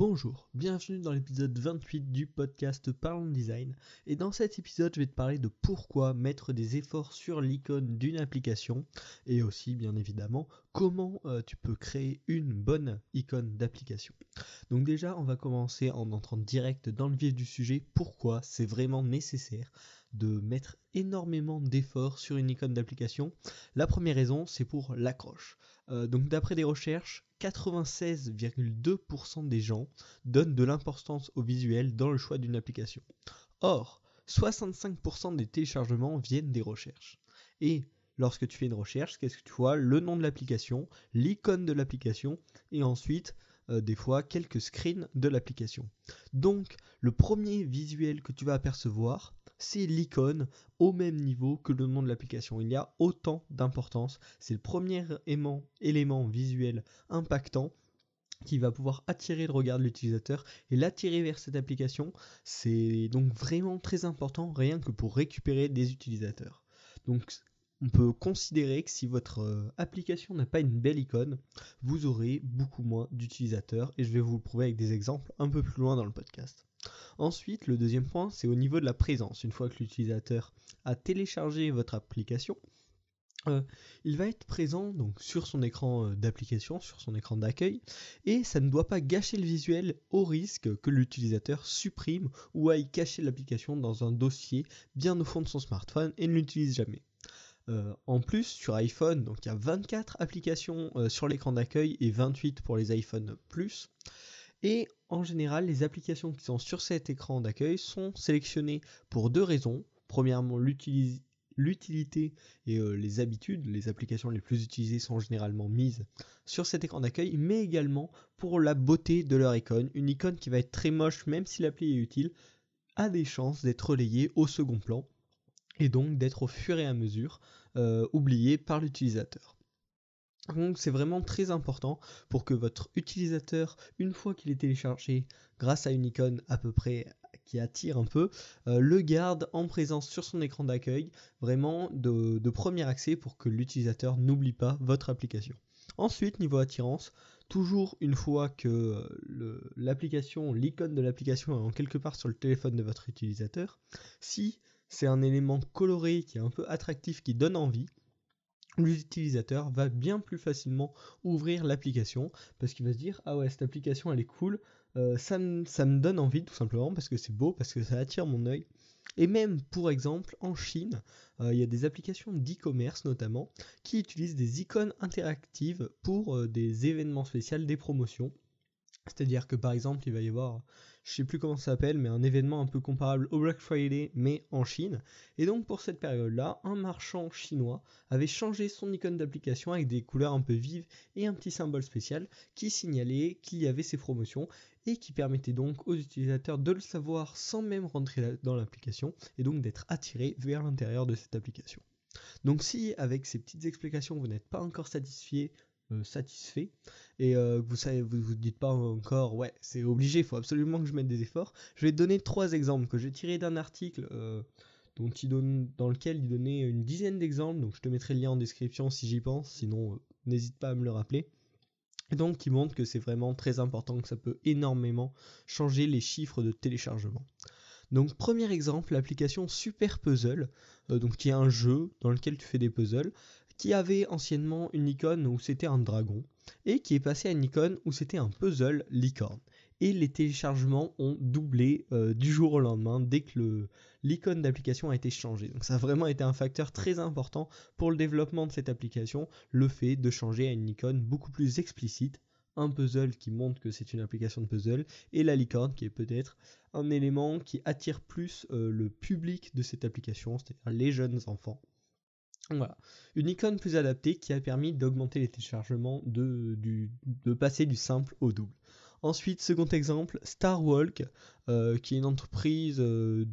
Bonjour, bienvenue dans l'épisode 28 du podcast Parlons Design. Et dans cet épisode, je vais te parler de pourquoi mettre des efforts sur l'icône d'une application et aussi, bien évidemment, comment euh, tu peux créer une bonne icône d'application. Donc, déjà, on va commencer en entrant direct dans le vif du sujet pourquoi c'est vraiment nécessaire de mettre énormément d'efforts sur une icône d'application. La première raison, c'est pour l'accroche. Euh, donc d'après des recherches, 96,2% des gens donnent de l'importance au visuel dans le choix d'une application. Or, 65% des téléchargements viennent des recherches. Et lorsque tu fais une recherche, qu'est-ce que tu vois Le nom de l'application, l'icône de l'application, et ensuite euh, des fois quelques screens de l'application. Donc le premier visuel que tu vas apercevoir, c'est l'icône au même niveau que le nom de l'application. Il y a autant d'importance. C'est le premier élément visuel impactant qui va pouvoir attirer le regard de l'utilisateur et l'attirer vers cette application. C'est donc vraiment très important rien que pour récupérer des utilisateurs. Donc on peut considérer que si votre euh, application n'a pas une belle icône, vous aurez beaucoup moins d'utilisateurs et je vais vous le prouver avec des exemples un peu plus loin dans le podcast. Ensuite, le deuxième point, c'est au niveau de la présence. Une fois que l'utilisateur a téléchargé votre application, euh, il va être présent donc sur son écran euh, d'application, sur son écran d'accueil, et ça ne doit pas gâcher le visuel au risque que l'utilisateur supprime ou aille cacher l'application dans un dossier bien au fond de son smartphone et ne l'utilise jamais. Euh, en plus, sur iPhone, donc il y a 24 applications sur l'écran d'accueil et 28 pour les iPhone Plus. Et en général, les applications qui sont sur cet écran d'accueil sont sélectionnées pour deux raisons. Premièrement, l'utilité et euh, les habitudes, les applications les plus utilisées sont généralement mises sur cet écran d'accueil, mais également pour la beauté de leur icône. Une icône qui va être très moche, même si l'appli est utile, a des chances d'être relayée au second plan et donc d'être au fur et à mesure euh, oubliée par l'utilisateur. Donc c'est vraiment très important pour que votre utilisateur, une fois qu'il est téléchargé grâce à une icône à peu près qui attire un peu, euh, le garde en présence sur son écran d'accueil, vraiment de, premier accès pour que l'utilisateur n'oublie pas votre application. Ensuite, niveau attirance, toujours une fois que l'application, l'icône de l'application est en quelque part sur le téléphone de votre utilisateur, si c'est un élément coloré qui est un peu attractif, qui donne envie, l'utilisateur va bien plus facilement ouvrir l'application parce qu'il va se dire ah ouais cette application elle est cool, euh, ça, me, donne envie tout simplement parce que c'est beau, parce que ça attire mon œil. Et même pour exemple en Chine, euh, il y a des applications d'e-commerce notamment qui utilisent des icônes interactives pour euh, des événements spéciaux, des promotions. C'est-à-dire que par exemple il va y avoir je sais plus comment ça s'appelle, mais un événement un peu comparable au Black Friday, mais en Chine. Et donc pour cette période-là, un marchand chinois avait changé son icône d'application avec des couleurs un peu vives et un petit symbole spécial qui signalait qu'il y avait ces promotions et qui permettait donc aux utilisateurs de le savoir sans même rentrer dans l'application et donc d'être attirés vers l'intérieur de cette application. Donc si avec ces petites explications vous n'êtes pas encore satisfait satisfait et euh, vous savez vous dites pas encore ouais c'est obligé il faut absolument que je mette des efforts je vais donner trois exemples que j'ai tiré d'un article euh, dont dans lequel il donnait une dizaine d'exemples donc je te mettrai le lien en description si j'y pense sinon euh, n'hésite pas à me le rappeler et donc qui montre que c'est vraiment très important que ça peut énormément changer les chiffres de téléchargement donc premier exemple, l'application Super Puzzle, donc qui est un jeu dans lequel tu fais des puzzles qui avait anciennement une icône où c'était un dragon, et qui est passé à une icône où c'était un puzzle licorne. Et les téléchargements ont doublé euh, du jour au lendemain dès que l'icône d'application a été changée. Donc ça a vraiment été un facteur très important pour le développement de cette application, le fait de changer à une icône beaucoup plus explicite un puzzle qui montre que c'est une application de puzzle, et la licorne qui est peut-être un élément qui attire plus euh, le public de cette application, c'est-à-dire les jeunes enfants. Une icône plus adaptée qui a permis d'augmenter les téléchargements, de, passer du simple au double. Ensuite, second exemple, Starwalk, Walk, euh, qui est une entreprise euh,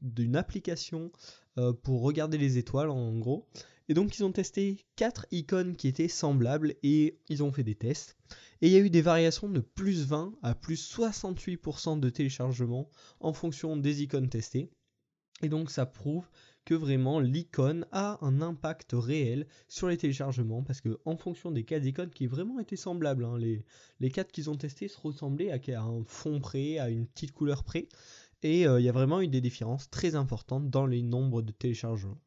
d'une application euh, pour regarder les étoiles en gros. Et donc ils ont testé 4 icônes qui étaient semblables et ils ont fait des tests. Et il y a eu des variations de plus 20 à plus 68% de téléchargement en fonction des icônes testées. Et donc ça prouve que vraiment l'icône a un impact réel sur les téléchargements parce que en fonction des cas d'icônes qui vraiment étaient semblables, hein, les, les quatre qu'ils ont testés se ressemblaient à, un fond près, à une petite couleur près, et euh, il y a vraiment eu des différences très importantes dans les nombres de téléchargements.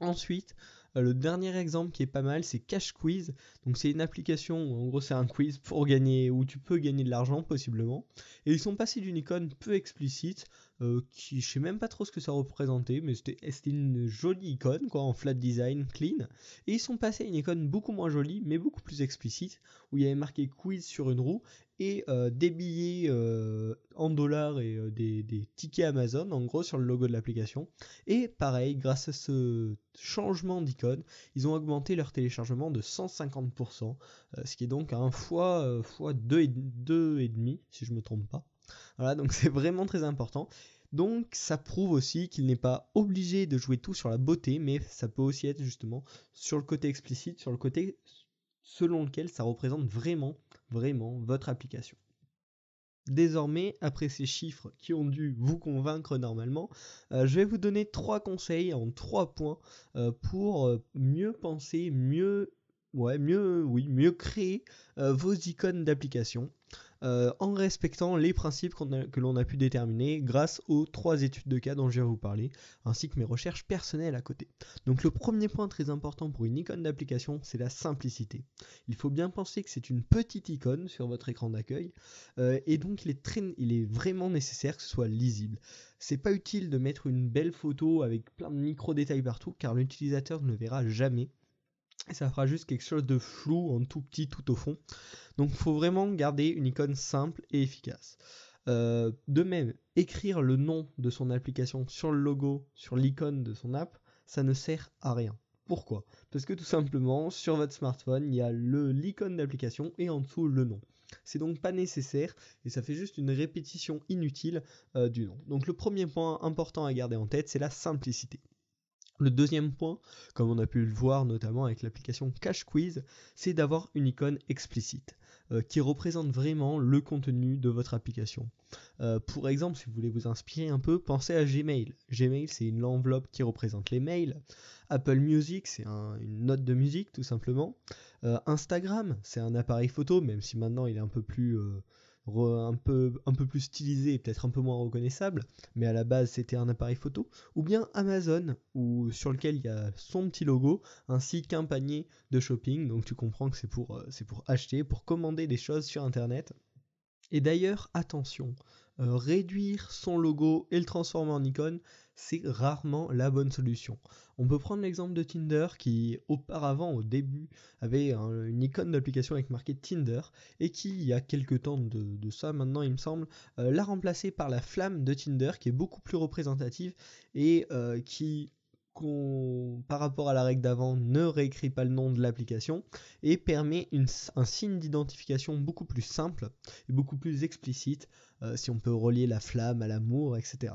Ensuite, euh, le dernier exemple qui est pas mal, c'est Cash Quiz. Donc c'est une application en gros c'est un quiz pour gagner où tu peux gagner de l'argent possiblement. Et ils sont passés d'une icône peu explicite euh, qui je sais même pas trop ce que ça représentait, mais eh, c'était une jolie icône quoi, en flat design, clean. Et ils sont passés à une icône beaucoup moins jolie, mais beaucoup plus explicite, où il y avait marqué quiz sur une roue et euh, des billets euh, en dollars et des, tickets Amazon en gros sur le logo de l'application. Et pareil, grâce à ce changement d'icône, ils ont augmenté leur téléchargement de 150%, ce qui est donc à un fois, fois deux et, deux et demi si je me trompe pas. Voilà, donc c'est vraiment très important. Donc ça prouve aussi qu'il n'est pas obligé de jouer tout sur la beauté, mais ça peut aussi être justement sur le côté explicite, sur le côté selon lequel ça représente vraiment, vraiment votre application. Désormais, après ces chiffres qui ont dû vous convaincre normalement, euh, je vais vous donner trois conseils en trois points euh, pour euh, mieux penser, mieux ouais, mieux, oui, mieux créer euh, vos icônes d'application euh, en respectant les principes que l'on a pu déterminer grâce aux trois études de cas dont je vais vous parler, ainsi que mes recherches personnelles à côté. Donc le premier point très important pour une icône d'application, c'est la simplicité. Il faut bien penser que c'est une petite icône sur votre écran d'accueil, euh, et donc il est, il est vraiment nécessaire que ce soit lisible. C'est pas utile de mettre une belle photo avec plein de micro-détails partout, car l'utilisateur ne verra jamais et ça fera juste quelque chose de flou en tout petit tout au fond. Donc il faut vraiment garder une icône simple et efficace. Euh, de même, écrire le nom de son application sur le logo, sur l'icône de son app, ça ne sert à rien. Pourquoi Parce que tout simplement, sur votre smartphone, il y a l'icône d'application et en dessous le nom. C'est donc pas nécessaire et ça fait juste une répétition inutile euh, du nom. Donc le premier point important à garder en tête, c'est la simplicité. Le deuxième point, comme on a pu le voir notamment avec l'application Cash Quiz, c'est d'avoir une icône explicite euh, qui représente vraiment le contenu de votre application. Euh, pour exemple, si vous voulez vous inspirer un peu, pensez à Gmail. Gmail, c'est une enveloppe qui représente les mails. Apple Music, c'est une note de musique tout simplement. Euh, Instagram, c'est un appareil photo, même si maintenant il est un peu plus un peu, un peu plus stylisé et peut-être un peu moins reconnaissable, mais à la base c'était un appareil photo, ou bien Amazon, sur lequel il y a son petit logo, ainsi qu'un panier de shopping, donc tu comprends que c'est pour, euh, c'est pour acheter, pour commander des choses sur Internet. Et d'ailleurs, attention, euh, réduire son logo et le transformer en icône, c'est rarement la bonne solution. On peut prendre l'exemple de Tinder qui auparavant au début avait une icône d'application avec marqué Tinder et qui il y a quelques temps de, ça maintenant il me semble euh, l'a remplacé par la flamme de Tinder qui est beaucoup plus représentative et euh, qui par rapport à la règle d'avant, ne réécrit pas le nom de l'application et permet un signe d'identification beaucoup plus simple et beaucoup plus explicite euh, si on peut relier la flamme à l'amour, etc.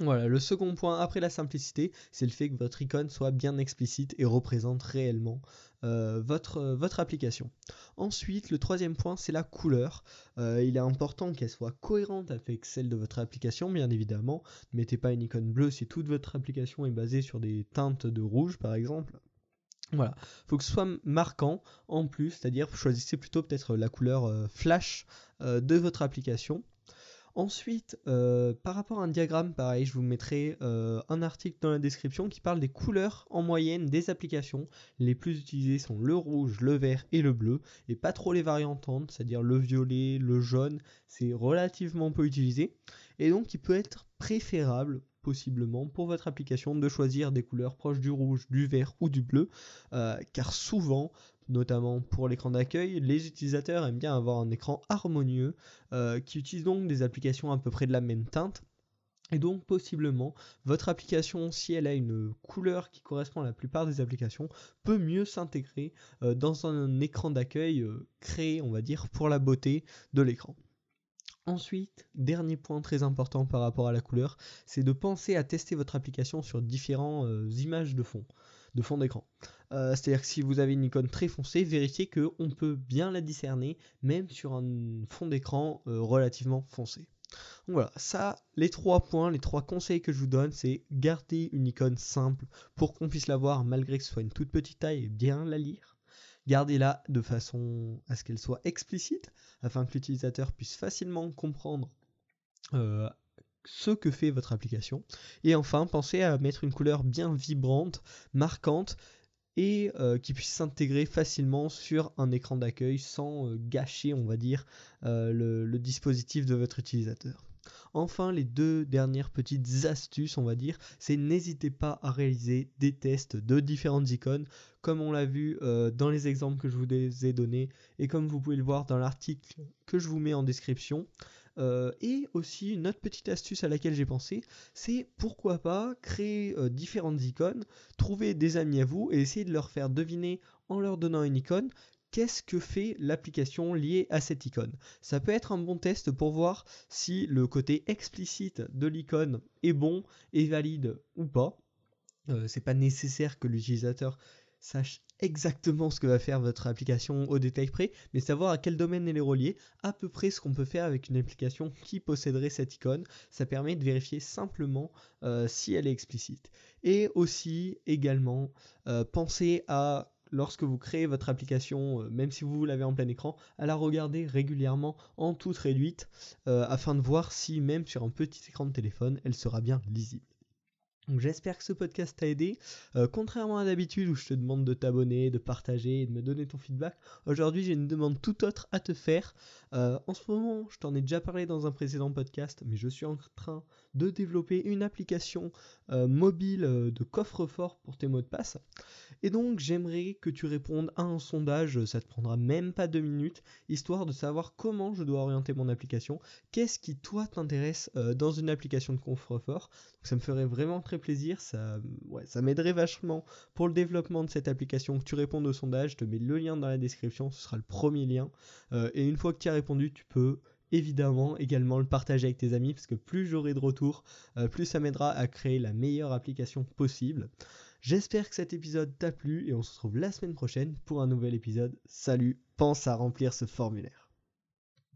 Voilà, le second point après la simplicité, c'est le fait que votre icône soit bien explicite et représente réellement euh, euh, votre, application. Ensuite, le troisième point, c'est la couleur. Euh, il est important qu'elle soit cohérente avec celle de votre application, bien évidemment. Ne mettez pas une icône bleue si toute votre application est basée sur des teintes de rouge, par exemple. Voilà, faut que ce soit marquant en plus, c'est-à-dire choisissez plutôt peut-être la couleur flash de votre application. Ensuite, euh, par rapport à un diagramme, pareil, je vous mettrai euh, un article dans la description qui parle des couleurs en moyenne des applications. Les plus utilisées sont le rouge, le vert et le bleu, et pas trop les variantes, c'est-à-dire le violet, le jaune, c'est relativement peu utilisé. Et donc, il peut être préférable possiblement pour votre application de choisir des couleurs proches du rouge, du vert ou du bleu, euh, car souvent notamment pour l'écran d'accueil, les utilisateurs aiment bien avoir un écran harmonieux euh, qui utilise donc des applications à peu près de la même teinte. Et donc possiblement, votre application, si elle a une couleur qui correspond à la plupart des applications, peut mieux s'intégrer euh, dans un écran d'accueil euh, créé, on va dire, pour la beauté de l'écran. Ensuite, dernier point très important par rapport à la couleur, c'est de penser à tester votre application sur différentes images de fond de fond d'écran. Euh, c'est-à-dire que si vous avez une icône très foncée, vérifiez qu'on peut bien la discerner, même sur un fond d'écran euh, relativement foncé. Donc voilà, ça, les trois points, les trois conseils que je vous donne, c'est garder une icône simple pour qu'on puisse la voir malgré que ce soit une toute petite taille et bien la lire. Gardez-la de façon à ce qu'elle soit explicite, afin que l'utilisateur puisse facilement comprendre euh, ce que fait votre application. Et enfin, pensez à mettre une couleur bien vibrante, marquante et euh, qui puisse s'intégrer facilement sur un écran d'accueil sans euh, gâcher, on va dire, euh, le, dispositif de votre utilisateur. Enfin, les deux dernières petites astuces, on va dire, c'est n'hésitez pas à réaliser des tests de différentes icônes, comme on l'a vu dans les exemples que je vous ai donnés, et comme vous pouvez le voir dans l'article que je vous mets en description. Euh, et aussi une autre petite astuce à laquelle j'ai pensé, c'est pourquoi pas créer euh, différentes icônes, trouver des amis à vous et essayer de leur faire deviner en leur donnant une icône qu'est-ce que fait l'application liée à cette icône. Ça peut être un bon test pour voir si le côté explicite de l'icône est bon, est valide ou pas. Euh, c'est pas nécessaire que l'utilisateur sache exactement ce que va faire votre application au détail près, mais savoir à quel domaine elle est reliée, à peu près ce qu'on peut faire avec une application qui posséderait cette icône. Ça permet de vérifier simplement euh, si elle est explicite. Et aussi, également, euh, pensez à lorsque vous créez votre application, euh, même si vous l'avez en plein écran, à la regarder régulièrement en toute réduite afin de voir si même sur un petit écran de téléphone, elle sera bien lisible j'espère que ce podcast t'a aidé. Euh, contrairement à d'habitude où je te demande de t'abonner, de partager et de me donner ton feedback, aujourd'hui j'ai une demande tout autre à te faire. Euh, en ce moment, je t'en ai déjà parlé dans un précédent podcast, mais je suis en train de développer une application euh, mobile de coffre-fort pour tes mots de passe. Et donc j'aimerais que tu répondes à un sondage, ça te prendra même pas deux minutes, histoire de savoir comment je dois orienter mon application, qu'est-ce qui toi t'intéresse dans une application de coffre-fort. ça me ferait vraiment très plaisir, ça, ça m'aiderait vachement pour le développement de cette application que tu répondes au sondage. Je te mets le lien dans la description, ce sera le premier lien. Euh, et une fois que tu as répondu, tu peux évidemment également le partager avec tes amis parce que plus j'aurai de retours, euh, plus ça m'aidera à créer la meilleure application possible. J'espère que cet épisode t'a plu et on se retrouve la semaine prochaine pour un nouvel épisode. Salut, pense à remplir ce formulaire.